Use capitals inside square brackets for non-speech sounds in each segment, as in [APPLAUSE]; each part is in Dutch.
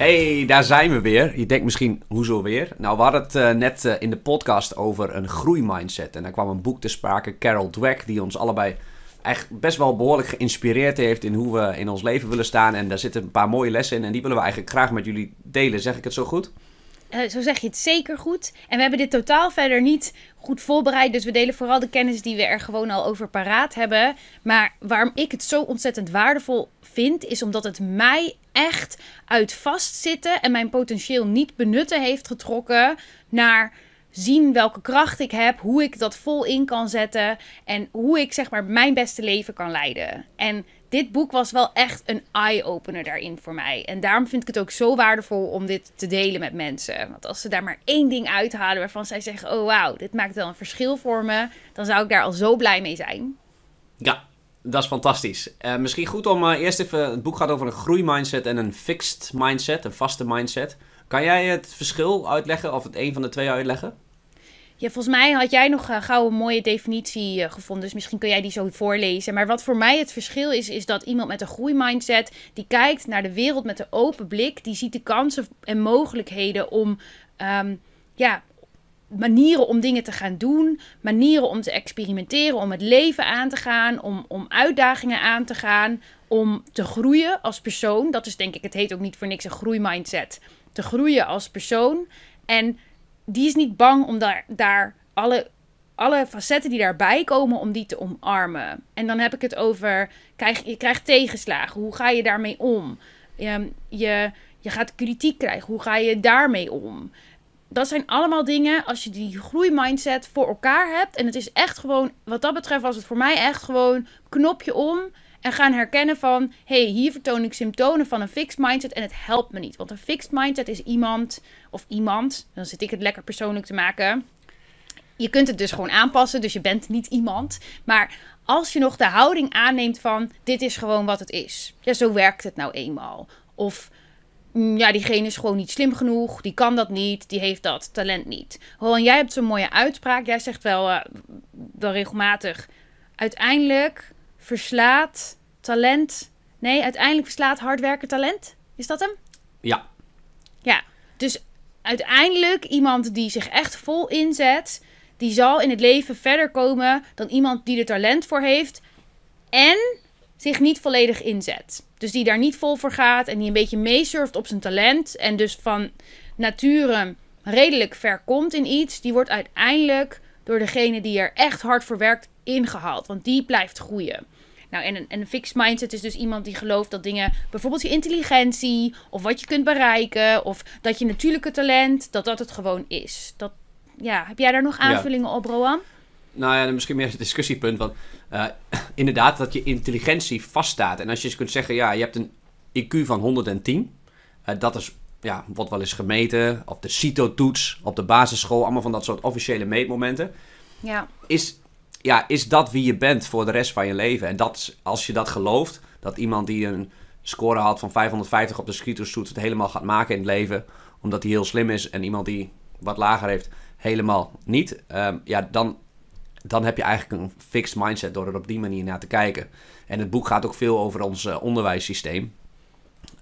Hey, daar zijn we weer. Je denkt misschien, hoezo weer? Nou, we hadden het eh, net eh, in de podcast over een groeimindset. En daar kwam een boek te sprake, Carol Dweck, die ons allebei echt best wel behoorlijk geïnspireerd heeft in hoe we in ons leven willen staan. En daar zitten een paar mooie lessen in en die willen we eigenlijk graag met jullie delen. Zeg ik het zo goed? Eh, zo zeg je het zeker goed. En we hebben dit totaal verder niet goed voorbereid. Dus we delen vooral de kennis die we er gewoon al over paraat hebben. Maar waarom ik het zo ontzettend waardevol vind, is omdat het mij echt uit vastzitten en mijn potentieel niet benutten heeft getrokken naar zien welke kracht ik heb, hoe ik dat vol in kan zetten en hoe ik zeg maar mijn beste leven kan leiden. En dit boek was wel echt een eye-opener daarin voor mij. En daarom vind ik het ook zo waardevol om dit te delen met mensen. Want als ze daar maar één ding uithalen waarvan zij zeggen: Oh wauw, dit maakt wel een verschil voor me, dan zou ik daar al zo blij mee zijn. Ja, dat is fantastisch. Eh, misschien goed om eh, eerst even. Het boek gaat over een groeimindset en een fixed mindset, een vaste mindset. Kan jij het verschil uitleggen of het een van de twee uitleggen? Ja, volgens mij had jij nog eh, gauw een mooie definitie eh, gevonden. Dus misschien kun jij die zo voorlezen. Maar wat voor mij het verschil is, is dat iemand met een groeimindset... die kijkt naar de wereld met een open blik. Die ziet de kansen en mogelijkheden om... Ehm, ja, manieren om dingen te gaan doen, manieren om te experimenteren, om het leven aan te gaan, om, om uitdagingen aan te gaan, om te groeien als persoon. Dat is denk ik, het heet ook niet voor niks een groeimindset. Te groeien als persoon en die is niet bang om daar, daar alle, alle facetten die daarbij komen, om die te omarmen. En dan heb ik het over, krijg, je krijgt tegenslagen. Hoe ga je daarmee om? Je, ehm, je, je gaat kritiek krijgen. Hoe ga je daarmee om? Dat zijn allemaal dingen, als je die groeimindset voor elkaar hebt. En het is echt gewoon, wat dat betreft was het voor mij echt gewoon knopje om en gaan herkennen van, hé, hey, hier vertoon ik symptomen van een fixed mindset en het helpt me niet. Want een fixed mindset is iemand, of iemand, dan zit ik het lekker persoonlijk te maken. Je kunt het dus gewoon aanpassen, dus je bent niet iemand. Maar als je nog de houding aanneemt van, dit is gewoon wat het is. Ja, zo werkt het nou eenmaal. Of mm, ja, diegene is gewoon niet slim genoeg, die kan dat niet, die heeft dat talent niet. Roland, jij hebt zo'n mooie uitspraak. Jij zegt wel, eh, wel regelmatig, uiteindelijk verslaat talent. Nee, uiteindelijk verslaat hard werken talent. Is dat hem? Ja. Ja. Dus uiteindelijk iemand die zich echt vol inzet, die zal in het leven verder komen dan iemand die er talent voor heeft en zich niet volledig inzet. Dus die daar niet vol voor gaat en die een beetje meesurft op zijn talent en dus van nature redelijk ver komt in iets, die wordt uiteindelijk door degene die er echt hard voor werkt ingehaald, want die blijft groeien. Nou, en een, en een fixed mindset is dus iemand die gelooft dat dingen, bijvoorbeeld je intelligentie of wat je kunt bereiken of dat je natuurlijke talent, dat dat het gewoon is. Dat, ja, heb jij daar nog aanvullingen op, Roan? Nou ja, misschien meer het discussiepunt. Want eh, [CLEARS THROAT] inderdaad, dat je intelligentie vaststaat. En als je eens dus kunt zeggen, ja, je hebt een IQ van 110. Eh, dat is ja, wat wel eens gemeten. op de CITO-toets op de basisschool. Allemaal van dat soort officiële meetmomenten. Ja. Is ja, is dat wie je bent voor de rest van je leven? En dat, als je dat gelooft, dat iemand die een score had van 550 op de schietoerstoet het helemaal gaat maken in het leven, omdat hij heel slim is, en iemand die wat lager heeft, helemaal niet, ehm, ja, dan, dan heb je eigenlijk een fixed mindset door er op die manier naar te kijken. En het boek gaat ook veel over ons eh, onderwijssysteem.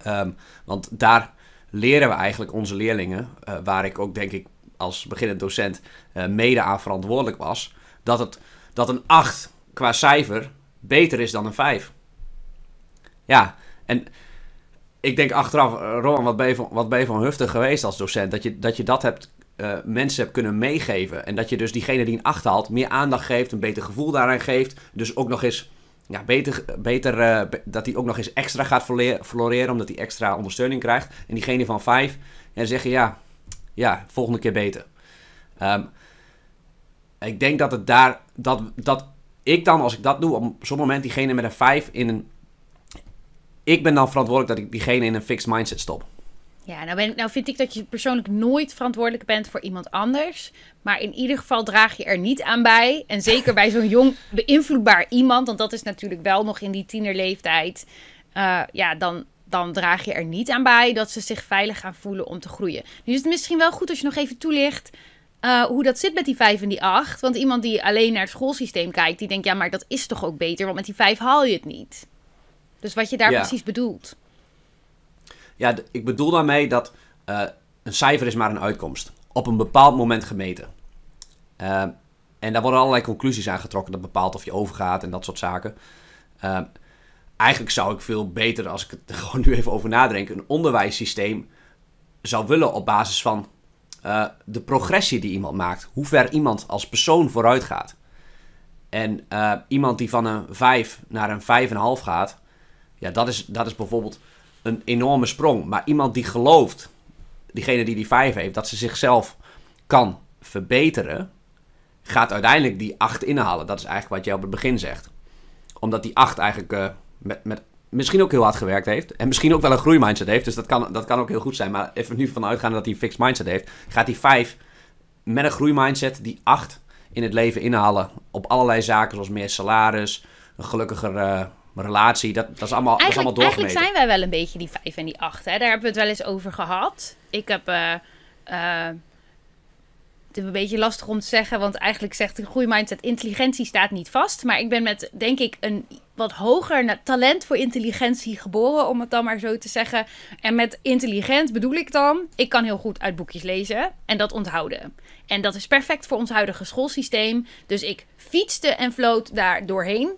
Ehm, want daar leren we eigenlijk onze leerlingen, eh, waar ik ook denk ik als beginnend docent eh, mede aan verantwoordelijk was, dat het dat een 8 qua cijfer beter is dan een 5. Ja, en ik denk achteraf, eh, Roman, wat ben je van, wat ben je geweest als docent? Dat je dat, je dat hebt, eh, mensen hebt kunnen meegeven. En dat je dus diegene die een 8 haalt, meer aandacht geeft, een beter gevoel daaraan geeft. Dus ook nog eens ja, beter, beter eh, dat hij ook nog eens extra gaat floreren, omdat hij extra ondersteuning krijgt. En diegene van 5, en zeggen ja, ja, volgende keer beter. Um, ik denk dat het daar. Dat, dat ik dan, als ik dat doe, op zo'n moment diegene met een vijf in een. Ik ben dan verantwoordelijk dat ik diegene in een fixed mindset stop. Ja, nou, ben, nou vind ik dat je persoonlijk nooit verantwoordelijk bent voor iemand anders. Maar in ieder geval draag je er niet aan bij. En zeker bij zo'n jong, [LAUGHS] beïnvloedbaar iemand. Want dat is natuurlijk wel nog in die tienerleeftijd. Uh, ja, dan, dan draag je er niet aan bij dat ze zich veilig gaan voelen om te groeien. Nu is het misschien wel goed als je nog even toelicht eh, hoe dat zit met die vijf en die acht? Want iemand die alleen naar het schoolsysteem kijkt, die denkt, ja, maar dat is toch ook beter, want met die vijf haal je het niet. Dus wat je daar precies bedoelt. Ja, ik bedoel daarmee dat eh, een cijfer is maar een uitkomst. Op een bepaald moment gemeten. Eh, en daar worden allerlei conclusies aan getrokken. Dat bepaalt of je overgaat en dat soort zaken. eigenlijk zou ik veel beter, als ik er [LAUGHS] gewoon nu even over nadenk, een onderwijssysteem zou willen op basis van eh, de progressie die iemand maakt. Hoe ver iemand als persoon vooruit gaat. En eh, iemand die van een 5 naar een 5,5 gaat, ja, dat is, dat is bijvoorbeeld een enorme sprong. Maar iemand die gelooft, diegene die die 5 heeft, dat ze zichzelf kan verbeteren, gaat uiteindelijk die 8 inhalen. Dat is eigenlijk wat jij op het begin zegt. Omdat die 8 eigenlijk uh, met, met misschien ook heel hard gewerkt heeft. En misschien ook wel een groeimindset heeft. Dus dat kan, dat kan ook heel goed zijn. Maar even nu vanuitgaan dat hij een fixed mindset heeft. Gaat hij 5 met een groeimindset die 8 in het leven inhalen. Op allerlei zaken zoals meer salaris, een gelukkiger... Eh, relatie, dat, dat is allemaal, allemaal Eigenlijk zijn wij wel een beetje die vijf en die acht. Hè? Daar hebben we het wel eens over gehad. Ik heb eh, eh, het is een beetje lastig om te zeggen, want eigenlijk zegt de mindset intelligentie staat niet vast. Maar ik ben met, denk ik, een wat hoger talent voor intelligentie geboren, om het dan maar zo te zeggen. En met intelligent bedoel ik dan: ik kan heel goed uit boekjes lezen en dat onthouden. En dat is perfect voor ons huidige schoolsysteem. Dus ik fietste en vloot daar doorheen.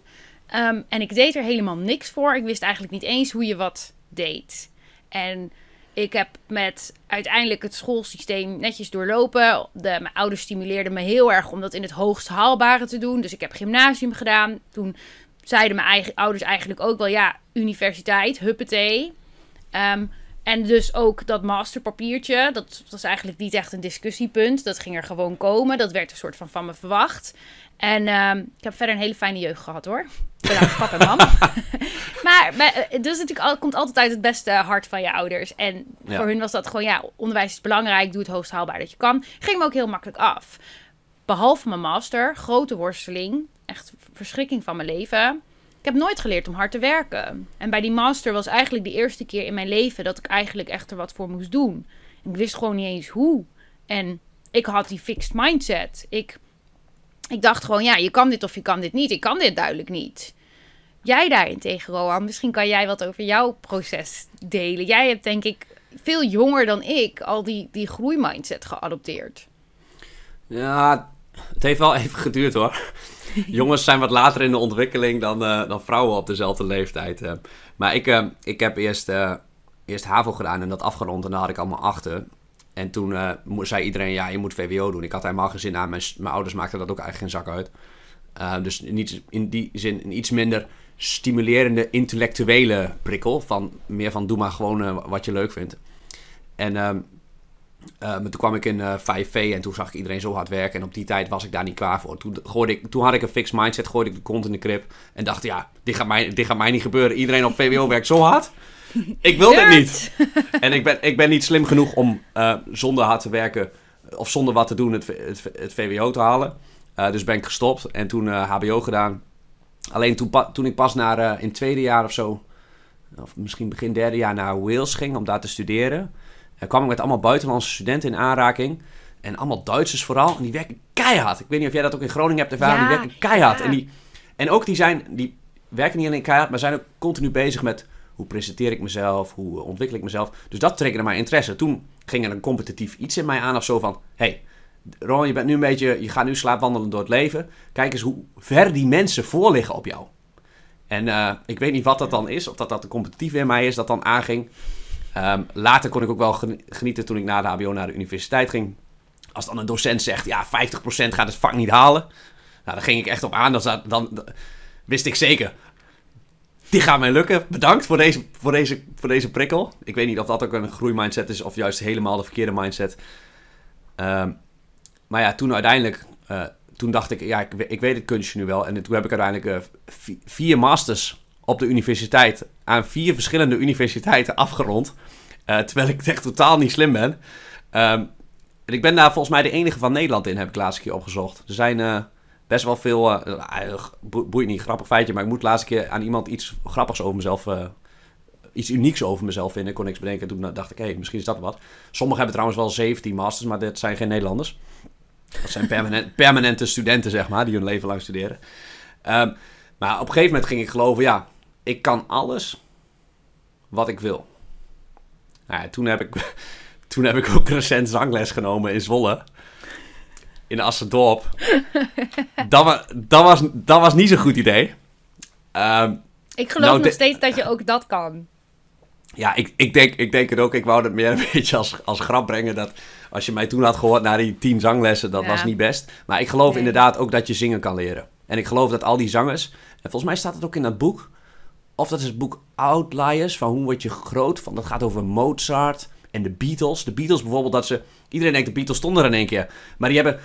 Ehm, en ik deed er helemaal niks voor. Ik wist eigenlijk niet eens hoe je wat deed. En ik heb met uiteindelijk het schoolsysteem netjes doorlopen. De, mijn ouders stimuleerden me heel erg om dat in het hoogst haalbare te doen. Dus ik heb gymnasium gedaan. Toen zeiden mijn eigen, ouders eigenlijk ook wel, ja, universiteit, huppetee. Um, ehm, en dus ook dat masterpapiertje, dat was eigenlijk niet echt een discussiepunt. Dat ging er gewoon komen. Dat werd een soort van van me verwacht. En ehm, ik heb verder een hele fijne jeugd gehad hoor. Bedankt, [LAUGHS] papa en mam. [LAUGHS] maar, maar, dus natuurlijk komt altijd uit het beste hart van je ouders. En voor hun was dat gewoon, ja, onderwijs is belangrijk. Doe het hoogst haalbaar dat je kan. Ging me ook heel makkelijk af. Behalve mijn master, grote worsteling. Echt verschrikking van mijn leven. Ik heb nooit geleerd om hard te werken. En bij die master was eigenlijk de eerste keer in mijn leven dat ik eigenlijk echt er wat voor moest doen. Ik wist gewoon niet eens hoe. En ik had die fixed mindset. Ik ik dacht gewoon, ja, je kan dit of je kan dit niet. Ik kan dit duidelijk niet. Jij daarentegen, Roan, misschien kan jij wat over jouw proces delen. Jij hebt denk ik veel jonger dan ik al die, die groeimindset geadopteerd. Ja, het heeft wel [LAUGHS] even geduurd hoor. [LAUGHS] Jongens zijn wat later in de ontwikkeling dan, eh, dan vrouwen op dezelfde leeftijd. Eh. Maar ik, eh, ik heb eerst, eerst HAVO gedaan en dat afgerond en daar had ik allemaal achter. En toen eh, zei iedereen, ja, je moet VWO doen. Ik had helemaal geen zin aan. Mijn, ouders maakten dat ook eigenlijk geen zak uit. Eh, dus niet, in die zin een iets minder stimulerende intellectuele prikkel. Van, meer van doe maar gewoon eh, wat je leuk vindt. En ehm, toen kwam ik in 5V en toen zag ik iedereen zo hard werken. En op die tijd was ik daar niet klaar voor. Toen, gooide ik, toen had ik een fixed mindset, gooide ik de kont in de krip. En dacht, ja, dit gaat mij, dit gaat mij niet gebeuren. Iedereen op VWO werkt zo hard. Ik wil dit niet. [LAUGHS] En ik ben, ik ben niet slim genoeg om eh, zonder hard te werken of zonder wat te doen het, het, VWO te halen. Eh, dus ben ik gestopt en toen HBO eh, gedaan. Alleen toen, toen ik pas naar in tweede jaar of zo, of misschien begin derde jaar, naar Wales ging om daar te studeren. kwam ik met allemaal buitenlandse studenten in aanraking. En allemaal Duitsers vooral. En die werken keihard. Ik weet niet of jij dat ook in Groningen hebt ervaren. die werken keihard. En, die, en ook die zijn, die werken niet alleen keihard, maar zijn ook continu bezig met hoe presenteer ik mezelf? Hoe eh, ontwikkel ik mezelf? Dus dat triggerde mijn interesse. Toen ging er een competitief iets in mij aan of zo van... hey, Ron, je bent nu een beetje... Je gaat nu slaapwandelen door het leven. Kijk eens hoe ver die mensen voorliggen op jou. En eh, ik weet niet wat dat dan is. Of dat dat de competitieve in mij is dat dan aanging. Ehm, later kon ik ook wel genieten toen ik na de HBO naar de universiteit ging. Als dan een docent zegt, ja, 50% gaat het vak niet halen. Nou, daar ging ik echt op aan. Dan, dan, wist ik zeker, [LAUGHS] die gaan mij lukken. Bedankt voor deze, voor, deze, voor deze prikkel. Ik weet niet of dat ook een groeimindset is of juist helemaal de verkeerde mindset. Ehm, maar ja, toen uiteindelijk, eh, toen dacht ik, ja, ik, ik, weet het kunstje nu wel. En toen heb ik uiteindelijk eh, vier masters op de universiteit, aan vier verschillende universiteiten afgerond. Eh, terwijl ik echt totaal niet slim ben. Ehm, en ik ben daar volgens mij de enige van Nederland in, heb ik laatst keer opgezocht. Er zijn best wel veel. Eh, eh, eh, boeit niet, grappig feitje. Maar ik moet laatst een keer aan iemand iets grappigs over mezelf iets unieks over mezelf vinden. Ik kon niks bedenken. Toen dacht ik, hé, hey, misschien is dat wat. Sommigen hebben trouwens wel 17 masters, maar dit zijn geen Nederlanders. Dat zijn permanent, [LAUGHS] permanente studenten, zeg maar, die hun leven lang studeren. Ehm, maar op een gegeven moment ging ik geloven, ja, ik kan alles wat ik wil. Nou ja, toen heb ik, [LAUGHS] toen heb ik ook recent zangles genomen in Zwolle in Assendorp. dat, was, dat, was, dat was niet zo'n goed idee. Ehm, ik geloof nou, nog steeds dat je ook dat kan. Ja, ik, ik, denk, ik denk het ook. Ik wou het meer [LAUGHS] een beetje als, als grap brengen. Dat als je mij toen had gehoord naar die tien zanglessen, dat was niet best. Maar ik geloof inderdaad ook dat je zingen kan leren. En ik geloof dat al die zangers. En volgens mij staat het ook in dat boek. Of dat is het boek Outliers van hoe word je groot. Van, dat gaat over Mozart en de Beatles. De Beatles bijvoorbeeld, dat ze. Iedereen denkt de Beatles stonden er in één keer. Maar die hebben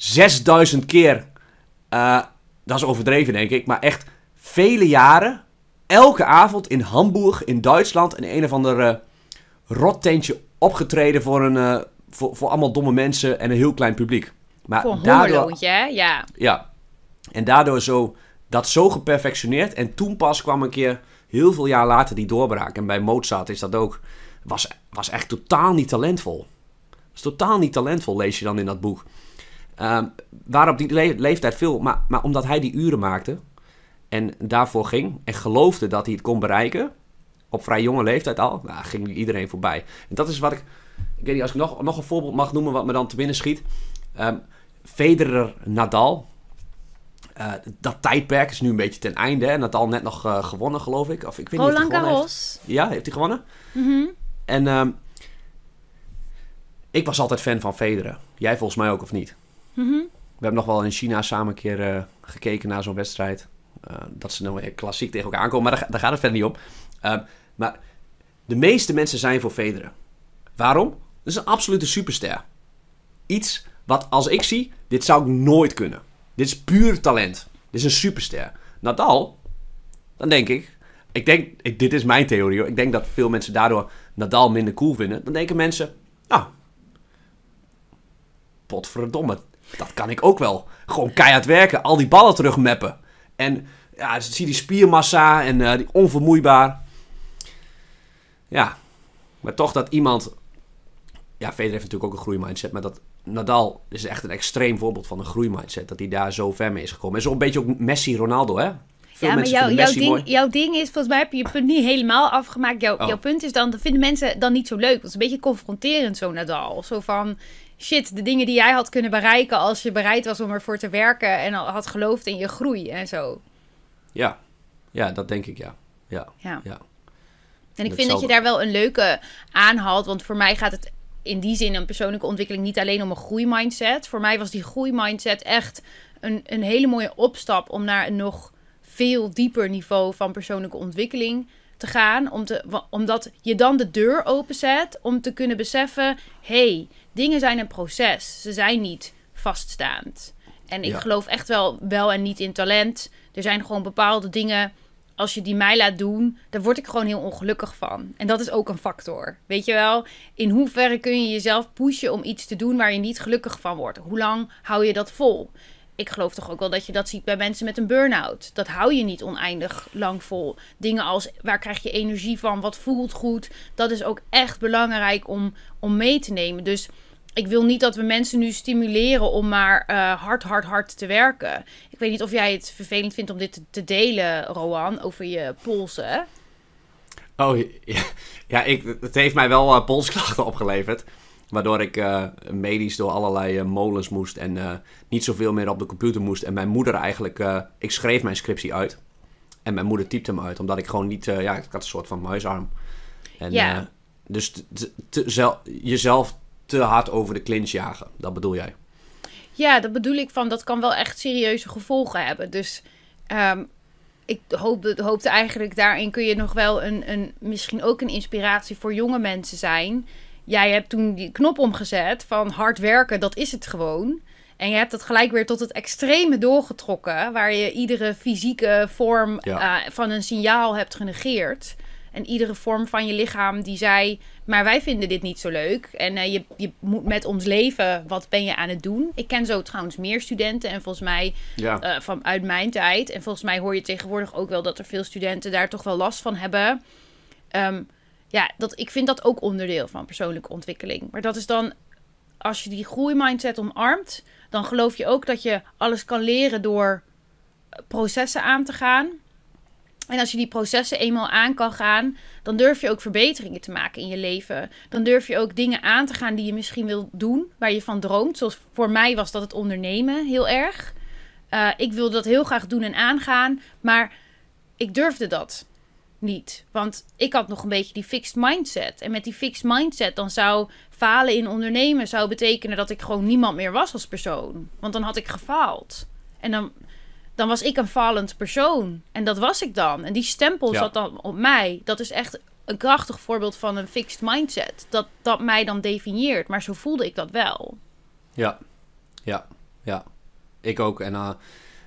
6000 keer, eh, dat is overdreven denk ik, maar echt vele jaren, elke avond in Hamburg in Duitsland in een of ander uh, eh, rottentje opgetreden voor, een, eh, voor, voor allemaal domme mensen en een heel klein publiek. Maar voor een daardoor, hè? Ja. Ja. En daardoor zo, dat zo geperfectioneerd. En toen pas kwam een keer, heel veel jaar later, die doorbraak. En bij Mozart is dat ook, was, was echt totaal niet talentvol. Was totaal niet talentvol, lees je dan in dat boek. Um, ehm, op die leeftijd veel, maar, maar omdat hij die uren maakte en daarvoor ging en geloofde dat hij het kon bereiken, op vrij jonge leeftijd al, nou, ging iedereen voorbij. En dat is wat ik, ik weet niet, als ik nog, nog een voorbeeld mag noemen wat me dan te binnen schiet. Um, Federer Nadal, eh, dat tijdperk is nu een beetje ten einde. Hè. Nadal net nog eh, gewonnen, geloof ik. Of, ik weet niet Garros. Heeft. Ja, heeft hij gewonnen? Mhm. En ehm, ik was altijd fan van Federer. Jij volgens mij ook, of niet? Mhm. We hebben nog wel in China samen een keer eh, gekeken naar zo'n wedstrijd. Eh, dat ze nou klassiek tegen elkaar aankomen, maar daar, daar gaat het verder niet om. Ehm, maar de meeste mensen zijn voor Federer. Waarom? Dat is een absolute superster. Iets wat als ik zie, dit zou ik nooit kunnen. Dit is puur talent. Dit is een superster. Nadal, dan denk ik, ik denk, ik, dit is mijn theorie hoor. Ik denk dat veel mensen daardoor Nadal minder cool vinden. Dan denken mensen, nou, potverdomme, dat kan ik ook wel. Gewoon keihard werken, al die ballen terugmappen En ja, dus zie die spiermassa en eh, die onvermoeibaar. Ja, maar toch dat iemand... Ja, Federer heeft natuurlijk ook een groeimindset, maar dat Nadal is echt een extreem voorbeeld van een groeimindset. Dat hij daar zo ver mee is gekomen. En zo'n beetje ook Messi-Ronaldo, hè? ja, maar jouw, ding, jouw ding is, volgens mij heb je je punt niet helemaal afgemaakt. Jouw, oh. jouw punt is dan, dat vinden mensen dan niet zo leuk. Dat is een beetje confronterend, zo Nadal. Zo van, shit, de dingen die jij had kunnen bereiken als je bereid was om ervoor te werken en had geloofd in je groei en zo. Ja, ja, dat denk ik ja. Ja. ja. En ik vind dat je daar wel een leuke aan had, want voor mij gaat het in die zin een persoonlijke ontwikkeling niet alleen om een groeimindset. Voor mij was die groeimindset echt een, een hele mooie opstap om naar een nog veel dieper niveau van persoonlijke ontwikkeling te gaan. Om te, omdat je dan de deur openzet om te kunnen beseffen: hé, hey, dingen zijn een proces. Ze zijn niet vaststaand. En ik geloof echt wel, wel en niet in talent. Er zijn gewoon bepaalde dingen. Als je die mij laat doen, daar word ik gewoon heel ongelukkig van. En dat is ook een factor. Weet je wel, in hoeverre kun je jezelf pushen om iets te doen waar je niet gelukkig van wordt? Hoe lang hou je dat vol? ik geloof toch ook wel dat je dat ziet bij mensen met een burn-out. Dat hou je niet oneindig lang vol. Dingen als waar krijg je energie van, wat voelt goed. Dat is ook echt belangrijk om, om mee te nemen. Dus ik wil niet dat we mensen nu stimuleren om maar eh, hard, hard, hard te werken. Ik weet niet of jij het vervelend vindt om dit te, delen, Roan, over je polsen. Oh, ja, ja ik, het heeft mij wel eh, polsklachten opgeleverd. Waardoor ik eh, medisch door allerlei molens moest en niet zoveel meer op de computer moest. En mijn moeder eigenlijk, ik schreef mijn scriptie uit. En mijn moeder typte hem uit, omdat ik gewoon niet, ja, ik had een soort van muisarm. En, ja. dus zelf jezelf te hard over de clinch jagen. Dat bedoel jij? Ja, dat bedoel ik van dat kan wel echt serieuze gevolgen hebben. Dus ehm, ik hoop, hoopte eigenlijk daarin kun je nog wel een, een, misschien ook een inspiratie voor jonge mensen zijn. Jij hebt toen die knop omgezet van hard werken, dat is het gewoon. En je hebt dat gelijk weer tot het extreme doorgetrokken, waar je iedere fysieke vorm eh, van een signaal hebt genegeerd en iedere vorm van je lichaam die zei: Maar wij vinden dit niet zo leuk. En eh, je, je moet met ons leven, wat ben je aan het doen? Ik ken zo trouwens meer studenten. En volgens mij, ja. uh, eh, vanuit mijn tijd. En volgens mij hoor je tegenwoordig ook wel dat er veel studenten daar toch wel last van hebben. Ehm, ja, dat, ik vind dat ook onderdeel van persoonlijke ontwikkeling. Maar dat is dan, als je die groeimindset omarmt, dan geloof je ook dat je alles kan leren door processen aan te gaan. En als je die processen eenmaal aan kan gaan, dan durf je ook verbeteringen te maken in je leven. Dan durf je ook dingen aan te gaan die je misschien wil doen, waar je van droomt. Zoals voor mij was dat het ondernemen heel erg. Eh, ik wilde dat heel graag doen en aangaan, maar ik durfde dat niet. Want ik had nog een beetje die fixed mindset. En met die fixed mindset dan zou falen in ondernemen zou betekenen dat ik gewoon niemand meer was als persoon. Want dan had ik gefaald. En dan dan was ik een falend persoon. En dat was ik dan. En die stempel zat dan op mij. Dat is echt een krachtig voorbeeld van een fixed mindset. Dat dat mij dan definieert. Maar zo voelde ik dat wel. Ja, ja, ja. Ik ook. En eh,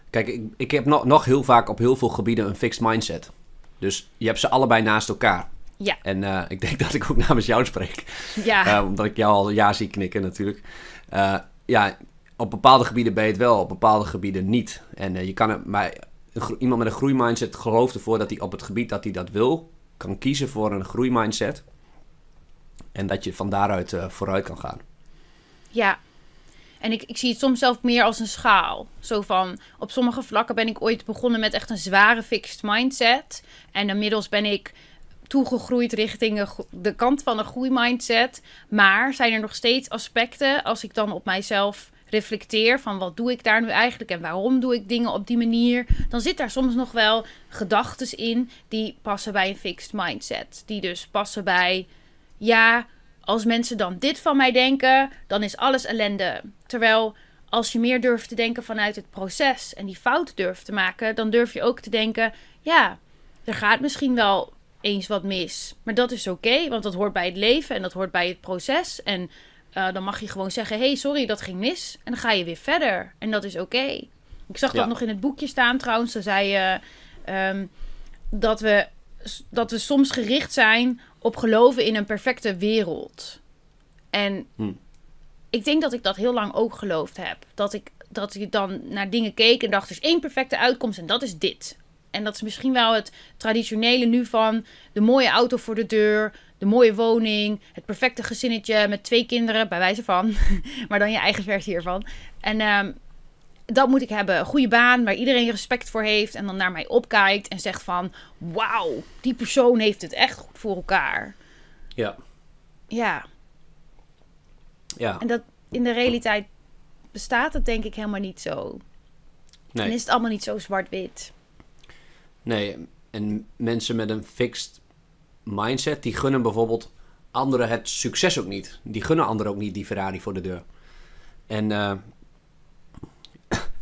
kijk, ik, ik heb nog nog heel vaak op heel veel gebieden een fixed mindset. Dus je hebt ze allebei naast elkaar. Ja. En eh, ik denk [LAUGHS] dat ik ook namens jou spreek. Ja. Eh, omdat ik jou al ja zie knikken natuurlijk. ja, op bepaalde gebieden ben je het wel, op bepaalde gebieden niet. En eh, je kan het, maar iemand met een groeimindset gelooft ervoor dat hij op het gebied dat hij dat wil, kan kiezen voor een groeimindset. En dat je van daaruit eh, vooruit kan gaan. Ja. En ik, ik zie het soms zelf meer als een schaal. Zo van, op sommige vlakken ben ik ooit begonnen met echt een zware fixed mindset. En inmiddels ben ik toegegroeid richting de kant van een groeimindset. Maar zijn er nog steeds aspecten, als ik dan op mijzelf reflecteer van wat doe ik daar nu eigenlijk en waarom doe ik dingen op die manier, dan zit daar soms nog wel gedachten in die passen bij een fixed mindset. Die dus passen bij, ja, als mensen dan dit van mij denken, dan is alles ellende. Terwijl als je meer durft te denken vanuit het proces en die fout durft te maken, dan durf je ook te denken, ja, er gaat misschien wel eens wat mis. Maar dat is oké, want dat hoort bij het leven en dat hoort bij het proces. En eh, dan mag je gewoon zeggen: hey, sorry, dat ging mis. En dan ga je weer verder. En dat is oké. Ik zag dat nog in het boekje staan trouwens. Dan zei je dat, we, dat we soms gericht zijn op geloven in een perfecte wereld. En hm. ik denk dat ik dat heel lang ook geloofd heb. Dat ik, dat ik dan naar dingen keek en dacht: er is één perfecte uitkomst en dat is dit. En dat is misschien wel het traditionele nu van de mooie auto voor de deur, de mooie woning, het perfecte gezinnetje met twee kinderen, bij wijze van, [LAUGHS] maar dan je eigen versie hiervan. En ehm, dat moet ik hebben. Een goede baan waar iedereen respect voor heeft en dan naar mij opkijkt en zegt van, wauw, die persoon heeft het echt goed voor elkaar. Ja. Ja. Ja. En dat in de realiteit bestaat het denk ik helemaal niet zo. Nee. En is het allemaal niet zo zwart-wit. Nee, en mensen met een fixed mindset, die gunnen bijvoorbeeld anderen het succes ook niet. Die gunnen anderen ook niet die Ferrari voor de deur. En eh,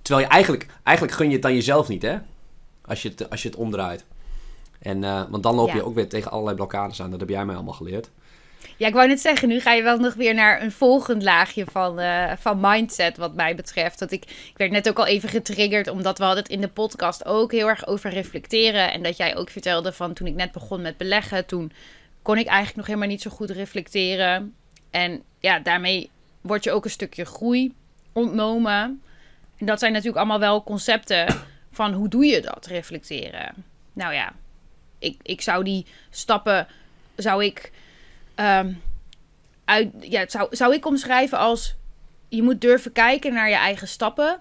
terwijl je eigenlijk, eigenlijk gun je het dan jezelf niet, hè? Als je het, als je het omdraait. En, eh, want dan loop je ook weer tegen allerlei blokkades aan. Dat heb jij mij allemaal geleerd. Ja, ik wou net zeggen, nu ga je wel nog weer naar een volgend laagje van, eh, van mindset, wat mij betreft. Dat ik, ik werd net ook al even getriggerd, omdat we hadden het in de podcast ook heel erg over reflecteren. En dat jij ook vertelde van toen ik net begon met beleggen, toen kon ik eigenlijk nog helemaal niet zo goed reflecteren. En ja, daarmee word je ook een stukje groei ontnomen. En dat zijn natuurlijk allemaal wel concepten van hoe doe je dat, reflecteren. Nou ja, ik, ik zou die stappen, zou ik Ehm, uit, ja, zou, zou ik omschrijven als je moet durven kijken naar je eigen stappen.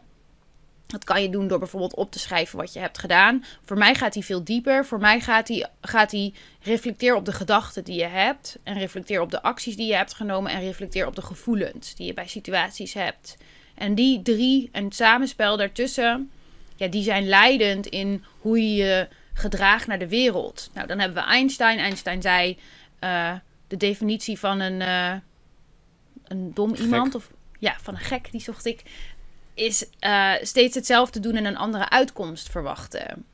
Dat kan je doen door bijvoorbeeld op te schrijven wat je hebt gedaan. Voor mij gaat hij veel dieper. Voor mij gaat hij gaat die reflecteer op de gedachten die je hebt. En reflecteer op de acties die je hebt genomen. En reflecteer op de gevoelens die je bij situaties hebt. En die drie en het samenspel daartussen, ja, die zijn leidend in hoe je je gedraagt naar de wereld. Nou, dan hebben we Einstein. Einstein zei. Eh, de definitie van een, eh, een dom iemand, of ja, van een gek, die zocht ik, is eh, steeds hetzelfde doen en een andere uitkomst verwachten.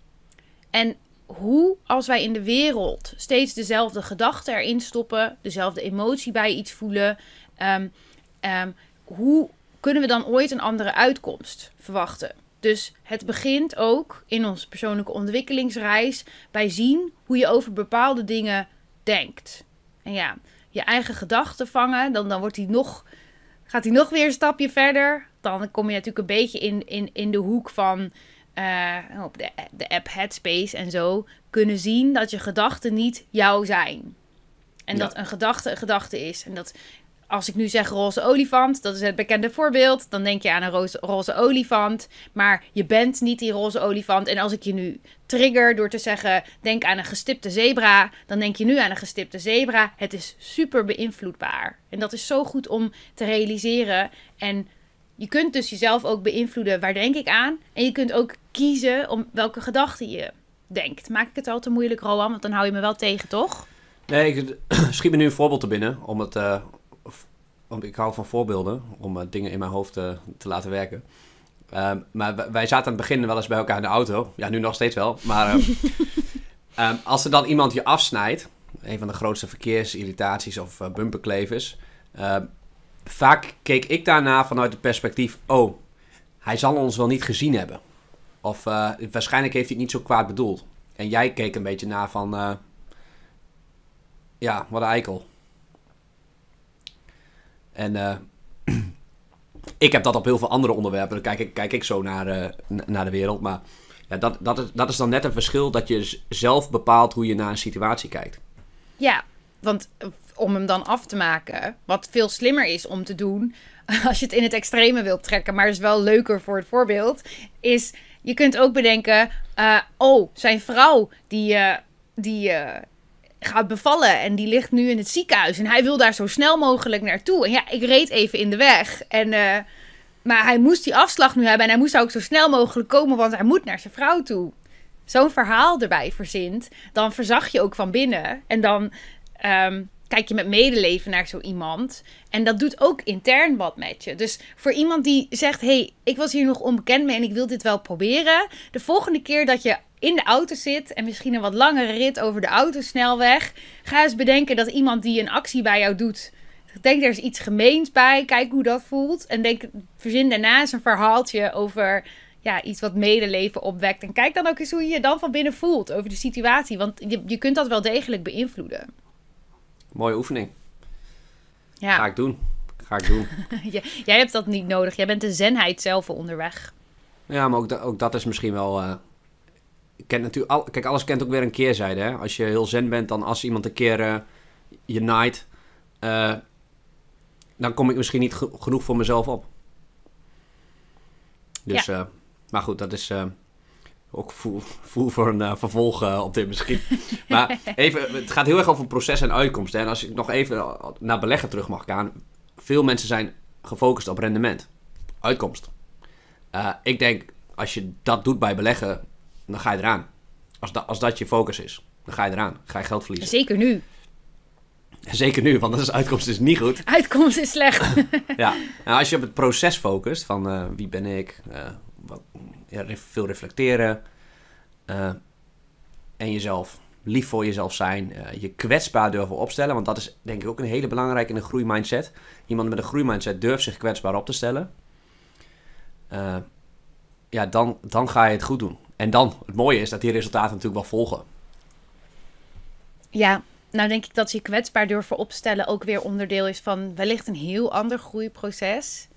En hoe, als wij in de wereld steeds dezelfde gedachten erin stoppen, dezelfde emotie bij iets voelen, ehm, ehm, hoe kunnen we dan ooit een andere uitkomst verwachten? Dus het begint ook in onze persoonlijke ontwikkelingsreis bij zien hoe je over bepaalde dingen denkt. En ja, je eigen gedachten vangen, dan, dan wordt die nog, gaat hij nog weer een stapje verder. Dan kom je natuurlijk een beetje in, in, in de hoek van eh, op de, de app Headspace en zo kunnen zien dat je gedachten niet jou zijn. En dat een gedachte een gedachte is. En dat als ik nu zeg roze olifant, dat is het bekende voorbeeld, dan denk je aan een roze, roze, olifant. Maar je bent niet die roze olifant. En als ik je nu trigger door te zeggen, denk aan een gestipte zebra, dan denk je nu aan een gestipte zebra. Het is super beïnvloedbaar. En dat is zo goed om te realiseren. En je kunt dus jezelf ook beïnvloeden, waar denk ik aan? En je kunt ook kiezen om welke gedachten je denkt. Maak ik het al te moeilijk, Roan? Want dan hou je me wel tegen, toch? Nee, ik [CLEARS THROAT] schiet me nu een voorbeeld te binnen om het, eh, ik hou van voorbeelden om eh, dingen in mijn hoofd te, eh, te laten werken. Ehm, maar wij zaten aan het begin wel eens bij elkaar in de auto. Ja, nu nog steeds wel. Maar ehm, [LAUGHS] ehm, als er dan iemand je afsnijdt, een van de grootste verkeersirritaties of eh, bumperklevers. vaak keek ik daarna vanuit het perspectief: oh, hij zal ons wel niet gezien hebben. Of waarschijnlijk heeft hij het niet zo kwaad bedoeld. En jij keek een beetje na van: ja, wat een eikel. En eh, [CLEARS THROAT] ik heb dat op heel veel andere onderwerpen. Dan kijk ik, kijk ik zo naar, eh, naar de wereld. Maar ja, dat, dat, is, dat is dan net een verschil dat je zelf bepaalt hoe je naar een situatie kijkt. Ja, want eh, om hem dan af te maken, wat veel slimmer is om te doen [LAUGHS] als je het in het extreme wilt trekken, maar is wel leuker voor het voorbeeld, is je kunt ook bedenken: oh, zijn vrouw die, uh, die gaat bevallen en die ligt nu in het ziekenhuis. En hij wil daar zo snel mogelijk naartoe. En ja, ik reed even in de weg. En, eh, maar hij moest die afslag nu hebben en hij moest ook zo snel mogelijk komen, want hij moet naar zijn vrouw toe. Zo'n verhaal erbij verzint, dan verzag je ook van binnen. En dan ehm, kijk je met medeleven naar zo iemand. En dat doet ook intern wat met je. Dus voor iemand die zegt: hey, ik was hier nog onbekend mee en ik wil dit wel proberen. De volgende keer dat je in de auto zit en misschien een wat langere rit over de autosnelweg, ga eens bedenken dat iemand die een actie bij jou doet, denk er is iets gemeens bij, kijk hoe dat voelt en denk, verzin daarna eens een verhaaltje over ja, iets wat medeleven opwekt. En kijk dan ook eens hoe je je dan van binnen voelt over de situatie, want je, je kunt dat wel degelijk beïnvloeden. Mooie oefening. Ja. Ga ik doen. Ga ik doen. [LAUGHS] jij hebt dat niet nodig. Jij bent de zenheid zelf onderweg. Ja, maar ook, ook dat is misschien wel eh, kent natuurlijk al, kijk, alles kent ook weer een keerzijde. Hè? Als je heel zen bent, dan als iemand een keer uh, je naait, eh, dan kom ik misschien niet genoeg voor mezelf op. Dus, eh, maar goed, dat is ook voel, voor een vervolg op dit misschien. [LAUGHS] maar even, het gaat heel erg over proces en uitkomst. Hè? En als ik nog even naar beleggen terug mag gaan. Veel mensen zijn gefocust op rendement, uitkomst. ik denk, als je dat doet bij beleggen, dan ga je eraan. Als, als dat je focus is, dan ga je eraan. Ga je geld verliezen. Zeker nu. Zeker nu, want de uitkomst is dus niet goed. Uitkomst is slecht. [LAUGHS] ja, nou, als je op het proces focust, van eh, wie ben ik, eh, wat, ja, veel reflecteren eh, en jezelf lief voor jezelf zijn, je kwetsbaar durven opstellen, want dat is denk ik ook een hele belangrijke in een groeimindset. Iemand met een groeimindset durft zich kwetsbaar op te stellen. ja, dan, dan ga je het goed doen. En dan, het mooie is dat die resultaten natuurlijk wel volgen. Ja, nou denk ik dat je kwetsbaar durven opstellen ook weer onderdeel is van wellicht een heel ander groeiproces.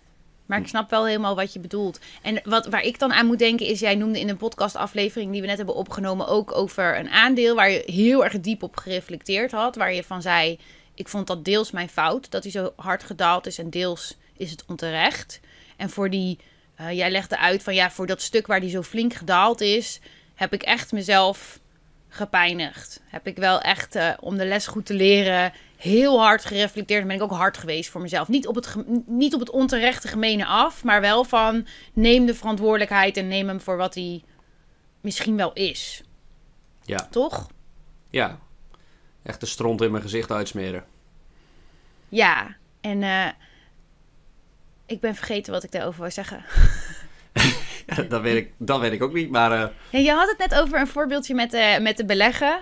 Maar ik hm. snap wel helemaal wat je bedoelt. En wat, waar ik dan aan moet denken is, jij noemde in een podcastaflevering die we net hebben opgenomen ook over een aandeel waar je heel erg diep op gereflecteerd had. Waar je van zei, ik vond dat deels mijn fout dat hij zo hard gedaald is en deels is het onterecht. En voor die eh, jij legde uit van ja, voor dat stuk waar die zo flink gedaald is, heb ik echt mezelf gepijnigd. Heb ik wel echt, eh, om de les goed te leren, heel hard gereflecteerd. Ben ik ook hard geweest voor mezelf. Niet op het, niet op het onterechte gemene af, maar wel van neem de verantwoordelijkheid en neem hem voor wat hij misschien wel is. Ja. Toch? Ja. Echt de stront in mijn gezicht uitsmeren. Ja. En eh, ik ben vergeten wat ik daarover wil zeggen. [LAUGHS] ja, dat, weet ik, dat weet ik ook niet, maar... Eh, ja, je had het net over een voorbeeldje met de, eh, met de beleggen.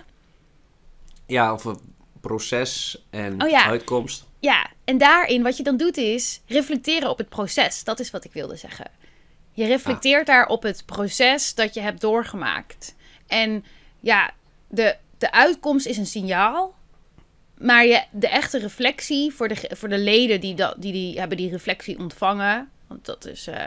Ja, of proces en oh uitkomst. Ja, en daarin wat je dan doet is reflecteren op het proces. Dat is wat ik wilde zeggen. Je reflecteert ah. daar op het proces dat je hebt doorgemaakt. En ja, de, de uitkomst is een signaal. Maar je, de echte reflectie voor de, voor de leden die, dat, die, die hebben die reflectie ontvangen. Want dat is, eh,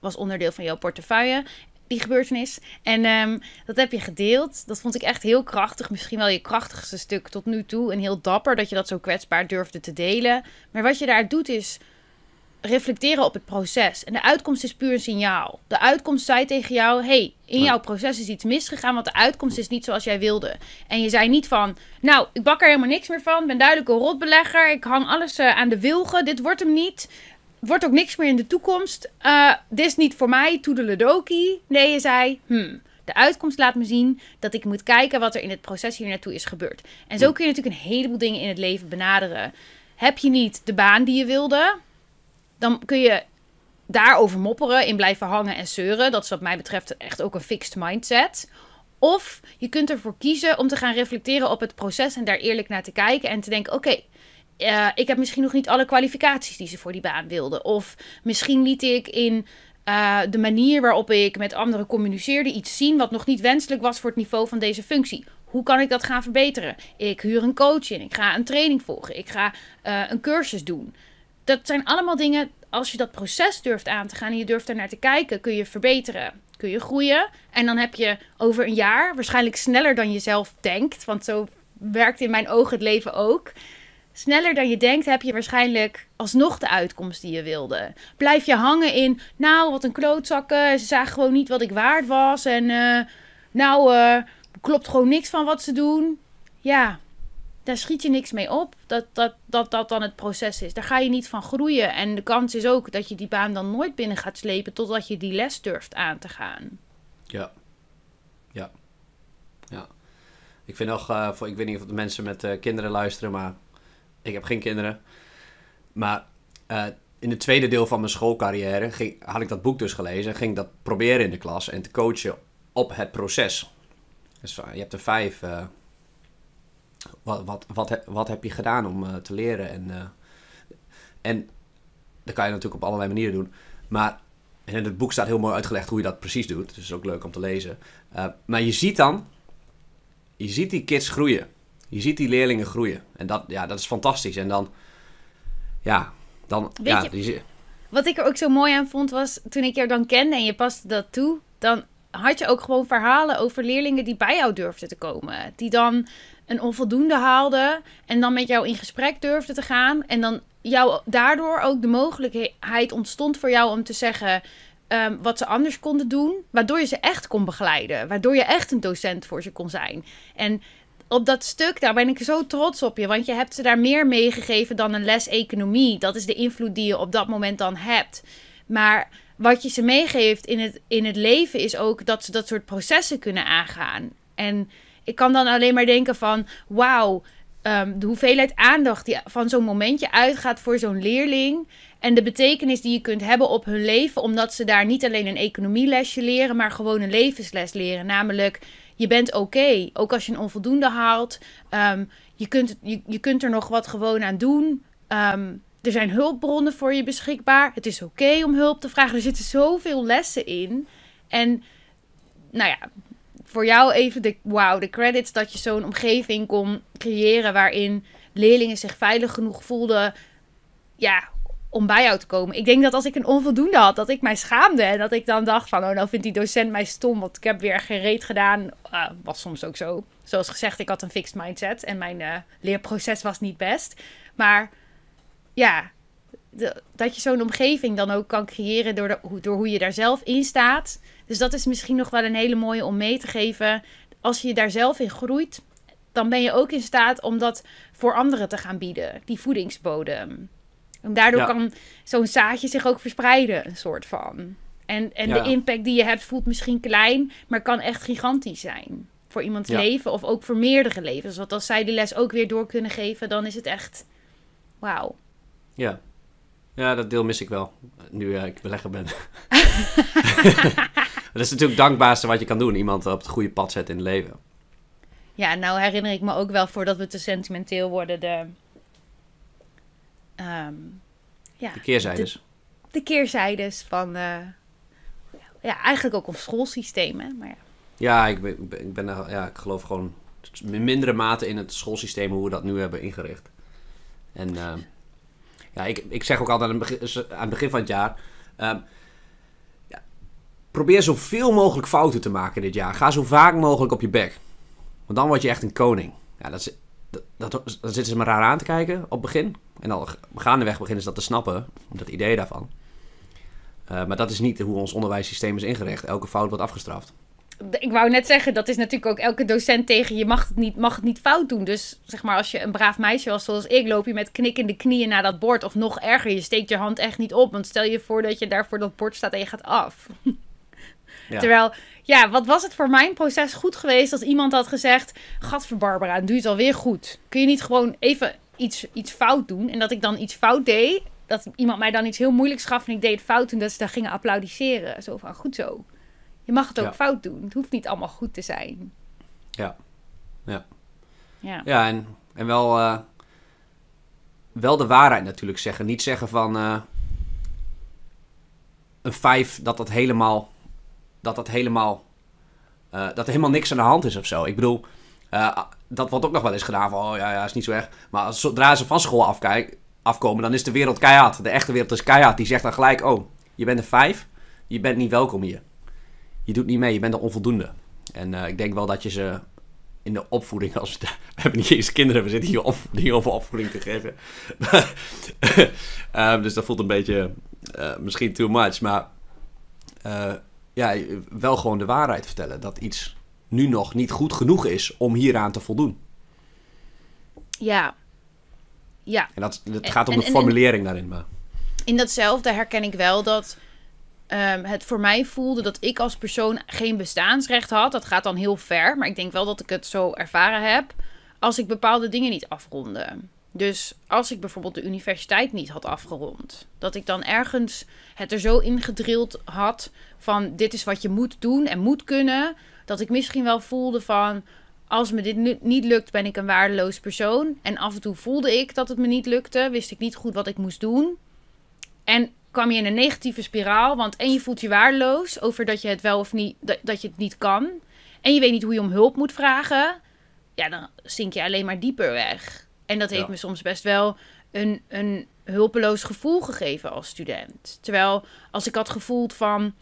was onderdeel van jouw portefeuille, die gebeurtenis. En ehm, dat heb je gedeeld. Dat vond ik echt heel krachtig. Misschien wel je krachtigste stuk tot nu toe. En heel dapper dat je dat zo kwetsbaar durfde te delen. Maar wat je daar doet is reflecteren op het proces. En de uitkomst is puur een signaal. De uitkomst zei tegen jou: hey, in jouw proces is iets misgegaan, want de uitkomst is niet zoals jij wilde. En je zei niet van: Nou, ik bak er helemaal niks meer van, ben duidelijk een rotbelegger, ik hang alles eh, aan de wilgen, dit wordt hem niet. Wordt ook niks meer in de toekomst. Eh, dit is niet voor mij, toedeledokie. Nee, je zei: hmm, De uitkomst laat me zien dat ik moet kijken wat er in het proces hier naartoe is gebeurd. En zo kun je natuurlijk een heleboel dingen in het leven benaderen. Heb je niet de baan die je wilde? dan kun je daarover mopperen, in blijven hangen en zeuren. Dat is wat mij betreft echt ook een fixed mindset. Of je kunt ervoor kiezen om te gaan reflecteren op het proces en daar eerlijk naar te kijken en te denken: oké, eh, ik heb misschien nog niet alle kwalificaties die ze voor die baan wilden. Of misschien liet ik in eh, de manier waarop ik met anderen communiceerde iets zien wat nog niet wenselijk was voor het niveau van deze functie. Hoe kan ik dat gaan verbeteren? Ik huur een coach in, ik ga een training volgen, ik ga eh, een cursus doen dat zijn allemaal dingen, als je dat proces durft aan te gaan en je durft er naar te kijken, kun je verbeteren. Kun je groeien. En dan heb je over een jaar waarschijnlijk sneller dan je zelf denkt. Want zo werkt in mijn ogen het leven ook. Sneller dan je denkt heb je waarschijnlijk alsnog de uitkomst die je wilde. Blijf je hangen in, nou wat een klootzakken, ze zagen gewoon niet wat ik waard was. En eh, nou eh, klopt gewoon niks van wat ze doen. Ja, daar schiet je niks mee op. Dat dat, dat dat dan het proces is. Daar ga je niet van groeien. En de kans is ook dat je die baan dan nooit binnen gaat slepen totdat je die les durft aan te gaan. Ja. Ja. Ja. Ik vind nog, eh, voor, ik weet niet of de mensen met eh, kinderen luisteren, maar ik heb geen kinderen. Maar eh, in het tweede deel van mijn schoolcarrière ging, had ik dat boek dus gelezen en ging dat proberen in de klas en te coachen op het proces. Dus je hebt er vijf wat, wat, wat, wat heb je gedaan om eh, te leren? En, eh, en dat kan je natuurlijk op allerlei manieren doen. Maar en in het boek staat heel mooi uitgelegd hoe je dat precies doet. Dus is ook leuk om te lezen. Eh, maar je ziet dan, je ziet die kids groeien. Je ziet die leerlingen groeien. En dat, ja, dat is fantastisch. En dan, ja, dan... ja, je, die, wat ik er ook zo mooi aan vond was, toen ik jou dan kende en je paste dat toe, dan had je ook gewoon verhalen over leerlingen die bij jou durfden te komen. Die dan een onvoldoende haalde en dan met jou in gesprek durfde te gaan en dan jou daardoor ook de mogelijkheid ontstond voor jou om te zeggen ehm, wat ze anders konden doen, waardoor je ze echt kon begeleiden, waardoor je echt een docent voor ze kon zijn. En op dat stuk, daar ben ik zo trots op je. Want je hebt ze daar meer meegegeven dan een les economie. Dat is de invloed die je op dat moment dan hebt. Maar wat je ze meegeeft in het, in het leven is ook dat ze dat soort processen kunnen aangaan. En ik kan dan alleen maar denken van wauw. Ehm, de hoeveelheid aandacht die van zo'n momentje uitgaat voor zo'n leerling. En de betekenis die je kunt hebben op hun leven. Omdat ze daar niet alleen een economielesje leren, maar gewoon een levensles leren. Namelijk, je bent oké. Ook als je een onvoldoende haalt. Ehm, je, kunt, je, je kunt er nog wat gewoon aan doen. Ehm, er zijn hulpbronnen voor je beschikbaar. Het is oké om hulp te vragen. Er zitten zoveel lessen in. En nou ja, voor jou even de, wow, de credits dat je zo'n omgeving kon creëren waarin leerlingen zich veilig genoeg voelden ja, om bij jou te komen. Ik denk dat als ik een onvoldoende had, dat ik mij schaamde. En dat ik dan dacht van, oh, nou vindt die docent mij stom, want ik heb weer geen reet gedaan. Ah, was soms ook zo. Zoals gezegd, ik had een fixed mindset en mijn eh, leerproces was niet best. Maar ja, de, dat je zo'n omgeving dan ook kan creëren door, door hoe je daar zelf in staat. Dus dat is misschien nog wel een hele mooie om mee te geven. Als je daar zelf in groeit, dan ben je ook in staat om dat voor anderen te gaan bieden, die voedingsbodem. En daardoor kan zo'n zaadje zich ook verspreiden, een soort van. En, en de impact die je hebt voelt misschien klein, maar kan echt gigantisch zijn. Voor iemands leven of ook voor meerdere levens. Want als zij die les ook weer door kunnen geven, dan is het echt wauw. Ja. ja, dat deel mis ik wel. Nu eh, ik belegger ben. [LAUGHS] Dat is natuurlijk het dankbaarste wat je kan doen. Iemand op het goede pad zetten in het leven. Ja, nou herinner ik me ook wel voordat we te sentimenteel worden de... Um, ja, de keerzijdes. De, keerzijdes van... Eh, ja, eigenlijk ook ons schoolsysteem, Maar ja. ja, ik, ben, ik, ben, ja, ik geloof gewoon in mindere mate in het schoolsysteem hoe we dat nu hebben ingericht. En ehm, ja, ik, ik zeg ook altijd aan het begin, aan het begin van het jaar... Ehm, probeer zoveel mogelijk fouten te maken dit jaar. Ga zo vaak mogelijk op je bek. Want dan word je echt een koning. Ja, dat dat, dat, dan zitten ze maar raar aan te kijken op het begin. En al gaandeweg beginnen ze dat te snappen, dat idee daarvan. Eh, maar dat is niet hoe ons onderwijssysteem is ingericht. Elke fout wordt afgestraft. Ik wou net zeggen, dat is natuurlijk ook elke docent tegen je mag het niet, mag het niet fout doen. Dus zeg maar, als je een braaf meisje was zoals ik, loop je met knikkende knieën naar dat bord. Of nog erger, je steekt je hand echt niet op. Want stel je voor dat je daarvoor dat bord staat en je gaat af. [LAUGHS] Ja. Terwijl, ja, wat was het voor mijn proces goed geweest als iemand had gezegd: Gadver Barbara, doe je het alweer goed. Kun je niet gewoon even iets, iets fout doen? En dat ik dan iets fout deed, dat iemand mij dan iets heel moeilijks gaf en ik deed het fout toen dat dus ze daar gingen applaudisseren. Zo van, goed zo. Je mag het ook fout doen. Het hoeft niet allemaal goed te zijn. Ja. Ja. Ja, ja en, en wel, eh, wel de waarheid natuurlijk zeggen. Niet zeggen van eh, een vijf dat dat helemaal dat dat helemaal. Eh, dat er helemaal niks aan de hand is of zo. Ik bedoel, eh, dat wordt ook nog wel eens gedaan van, oh ja, ja, is niet zo erg. Maar als, zodra ze van school afkijken afkomen, dan is de wereld keihard. De echte wereld is keihard. Die zegt dan gelijk, oh, je bent een vijf, je bent niet welkom hier. Je doet niet mee, je bent een onvoldoende. En eh, ik denk wel dat je ze in de opvoeding, als we, [LAUGHS] hebben niet eens kinderen, we zitten hier, op, over opvoeding te geven. [LAUGHS] dus dat voelt een beetje misschien too much, maar ja, wel gewoon de waarheid vertellen. Dat iets nu nog niet goed genoeg is om hieraan te voldoen. Ja. ja. En dat, het gaat om de formulering daarin. Maar. In datzelfde herken ik wel dat ehm, het voor mij voelde dat ik als persoon geen bestaansrecht had. Dat gaat dan heel ver, maar ik denk wel dat ik het zo ervaren heb als ik bepaalde dingen niet afronde. Dus als ik bijvoorbeeld de universiteit niet had afgerond, dat ik dan ergens het er zo ingedrild had van dit is wat je moet doen en moet kunnen, dat ik misschien wel voelde van als me dit niet lukt ben ik een waardeloos persoon. En af en toe voelde ik dat het me niet lukte, wist ik niet goed wat ik moest doen. En kwam je in een negatieve spiraal, want en je voelt je waardeloos over dat je het wel of niet, dat je het niet kan. En je weet niet hoe je om hulp moet vragen. Ja, dan zink je alleen maar dieper weg. En dat heeft me soms best wel een, een hulpeloos gevoel gegeven als student. Terwijl als ik had gevoeld van.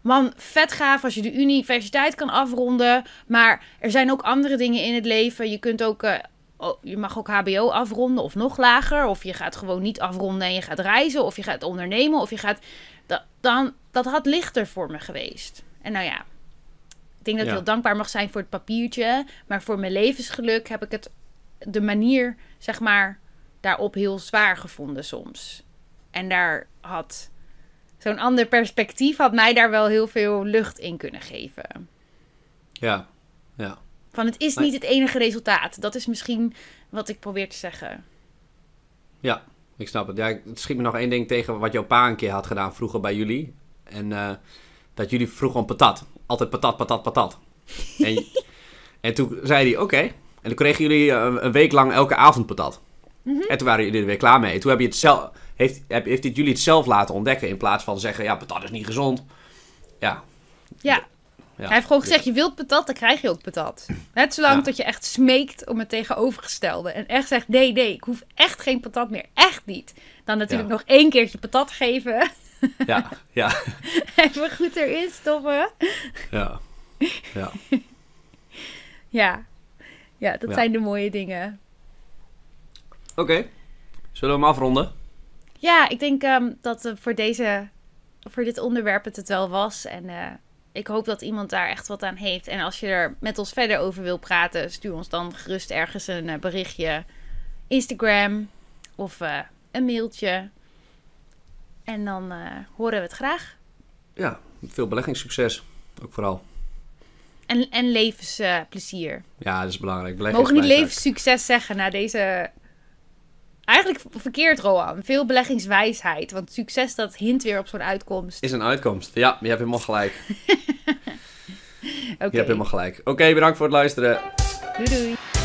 Man, vet gaaf als je de universiteit kan afronden. Maar er zijn ook andere dingen in het leven. Je kunt ook. Eh, oh, je mag ook HBO afronden of nog lager. Of je gaat gewoon niet afronden en je gaat reizen. Of je gaat ondernemen. Of je gaat. Dat, dan, dat had lichter voor me geweest. En nou ja, ik denk dat ik ja. heel dankbaar mag zijn voor het papiertje. Maar voor mijn levensgeluk heb ik het de manier, zeg maar, daarop heel zwaar gevonden soms. En daar had zo'n ander perspectief had mij daar wel heel veel lucht in kunnen geven. Ja, ja. Van het is niet het enige resultaat. Dat is misschien wat ik probeer te zeggen. Ja, ik snap het. Ja, het schiet me nog één ding tegen wat jouw pa een keer had gedaan vroeger bij jullie. En eh, dat jullie vroegen om patat. Altijd patat, patat, patat. En, [LAUGHS] en toen zei hij, oké, en dan kregen jullie eh, een, week lang elke avond patat. Mhm. En toen waren jullie er weer klaar mee. toen heb je het zelf, heeft, heb, heeft dit jullie het zelf laten ontdekken in plaats van zeggen, ja, patat is niet gezond. Ja. Ja. Hij heeft gewoon gezegd, je wilt patat, dan krijg je ook patat. Net zolang ja. dat je echt smeekt om het tegenovergestelde. En echt zegt, nee, nee, ik hoef echt geen patat meer. Echt niet. Dan natuurlijk nog één keertje patat geven. [LAUGHS] Ja, ja. Even [LAUGHS] goed erin stoppen. Ja, ja. [LAUGHS] ja ja dat zijn de mooie dingen. Oké, zullen we hem afronden? Ja, ik denk ehm, dat uh, voor, deze, voor dit onderwerp het het wel was. En eh, ik hoop dat iemand daar echt wat aan heeft. En als je er met ons verder over wil praten, stuur ons dan gerust ergens een eh, berichtje. Instagram of een mailtje. En dan horen we het graag. Ja, veel beleggingssucces ook vooral. En, levensplezier. ja, dat is belangrijk. Mogen niet levenssucces zeggen na deze... Eigenlijk verkeerd, Roan. Veel beleggingswijsheid. Want succes, dat hint weer op zo'n uitkomst. Is een uitkomst. Ja, je hebt helemaal gelijk. Oké. [LAUGHS] Je hebt helemaal gelijk. Oké, bedankt voor het luisteren. Doei doei.